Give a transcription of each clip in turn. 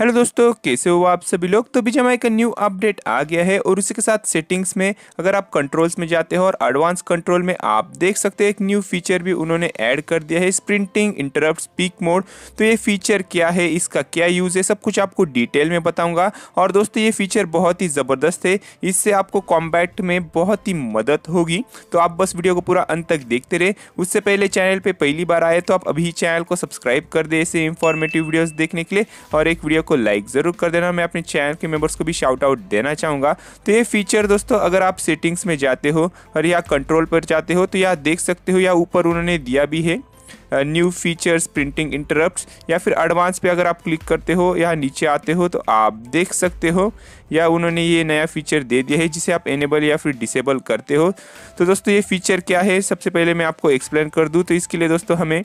hello दोस्तों कैसे हो आप सभी लोग तो बीजेमाई का न्यू अपडेट आ गया है और उसी के साथ सेटिंग्स में अगर आप कंट्रोल्स में जाते हो और एडवांस कंट्रोल में आप देख सकते हैं एक न्यू फीचर भी उन्होंने ऐड कर दिया है स्प्रिंटिंग इंटरप्ट स्पीक मोड तो ये फीचर क्या है इसका क्या यूज़ है सब कुछ आपको डिटेल में बताऊँगा और दोस्तों ये फीचर बहुत ही ज़बरदस्त है इससे आपको कॉम्बैक्ट में बहुत ही मदद होगी तो आप बस वीडियो को पूरा अंत तक देखते रहे उससे पहले चैनल पर पहली बार आए तो आप अभी चैनल को सब्सक्राइब कर दे ऐसे इन्फॉर्मेटिव वीडियोज़ देखने के लिए और एक वीडियो को लाइक ज़रूर कर देना मैं अपने चैनल के मेम्बर्स को भी शाउट आउट देना चाहूँगा तो ये फीचर दोस्तों अगर आप सेटिंग्स में जाते हो और या कंट्रोल पर जाते हो तो यह देख सकते हो या ऊपर उन्होंने दिया भी है न्यू फीचर्स प्रिंटिंग इंटरप्ट या फिर एडवांस पे अगर आप क्लिक करते हो या नीचे आते हो तो आप देख सकते हो या उन्होंने ये नया फीचर दे दिया है जिसे आप इनेबल या फिर डिसेबल करते हो तो दोस्तों ये फीचर क्या है सबसे पहले मैं आपको एक्सप्लेन कर दूँ तो इसके लिए दोस्तों हमें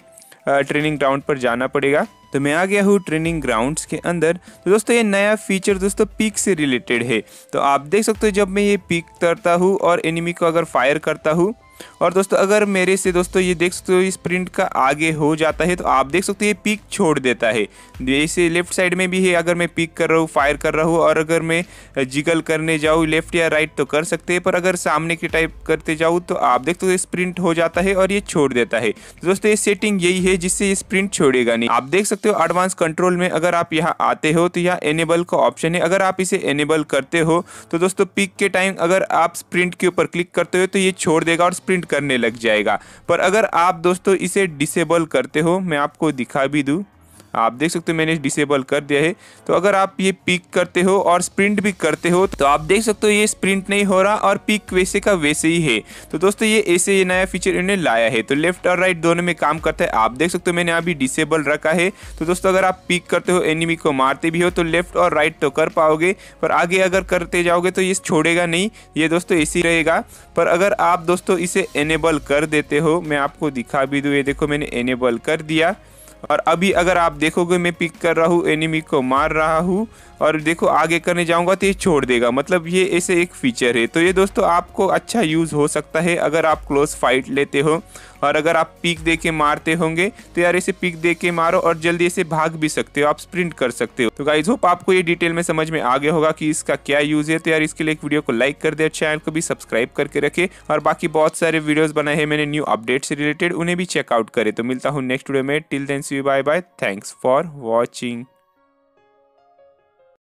ट्रेनिंग ग्राउंड पर जाना पड़ेगा तो मैं आ गया हूँ ट्रेनिंग ग्राउंड्स के अंदर तो दोस्तों ये नया फीचर दोस्तों पिक से रिलेटेड है तो आप देख सकते हो जब मैं ये पिक करता हूँ और एनिमी को अगर फायर करता हूँ और दोस्तों अगर मेरे से दोस्तों ये देख सकते हो इस प्रिंट का आगे हो जाता है तो आप देख सकते हो ये पिक छोड़ देता है जैसे लेफ्ट साइड में भी है अगर मैं पिक कर रहा हूँ फायर कर रहा हूँ और अगर मैं जिगल करने जाऊँ लेफ्ट या राइट तो कर सकते हैं पर अगर सामने की टाइप करते जाऊँ तो आप देख सकते हो स्प्रिंट हो जाता है और ये छोड़ देता है तो दोस्तों ये सेटिंग यही है जिससे ये स्प्रिंट छोड़ेगा नहीं आप देख सकते हो एडवांस कंट्रोल में अगर आप यहाँ आते हो तो यहाँ एनेबल का ऑप्शन है अगर आप इसे एनेबल करते हो तो दोस्तों पिक के टाइम अगर आप स्प्रिंट के ऊपर क्लिक करते हो तो ये छोड़ देगा और प्रिंट करने लग जाएगा पर अगर आप दोस्तों इसे डिसेबल करते हो मैं आपको दिखा भी दूँ आप देख सकते हो मैंने डिसेबल कर दिया है तो अगर आप ये पिक करते हो और स्प्रिंट भी करते हो तो आप देख सकते हो ये स्प्रिंट नहीं हो रहा और पिक वैसे का वैसे ही है तो दोस्तों ये ऐसे ये नया फीचर इन्होंने लाया है तो लेफ्ट और राइट दोनों में काम करता है आप देख सकते हो मैंने अभी डिसेबल रखा है तो दोस्तों अगर आप पिक करते हो एनिमी को मारते भी हो तो लेफ्ट और राइट तो कर पाओगे पर आगे अगर करते जाओगे तो ये छोड़ेगा नहीं ये दोस्तों ऐसी रहेगा पर अगर आप दोस्तों इसे एनेबल कर देते हो मैं आपको दिखा भी दूँ ये देखो मैंने एनेबल कर दिया और अभी अगर आप देखोगे मैं पिक कर रहा हूँ एनिमी को मार रहा हूँ और देखो आगे करने जाऊँगा तो ये छोड़ देगा मतलब ये ऐसे एक फीचर है तो ये दोस्तों आपको अच्छा यूज़ हो सकता है अगर आप क्लोज फाइट लेते हो और अगर आप पिक दे के मारते होंगे तो यार ऐसे पिक दे के मारो और जल्दी ऐसे भाग भी सकते हो आप स्प्रिंट कर सकते हो तो गाइज होप आपको ये डिटेल में समझ में आगे होगा कि इसका क्या यूज़ है तो यार इसके लिए एक वीडियो को लाइक कर दे चैनल को भी सब्सक्राइब करके रखे और बाकी बहुत सारे वीडियोज़ बनाए हैं मैंने न्यू अपडेट से रिलेटेड उन्हें भी चेकआउट करें तो मिलता हूँ नेक्स्ट वीडियो में till then see you bye bye thanks for watching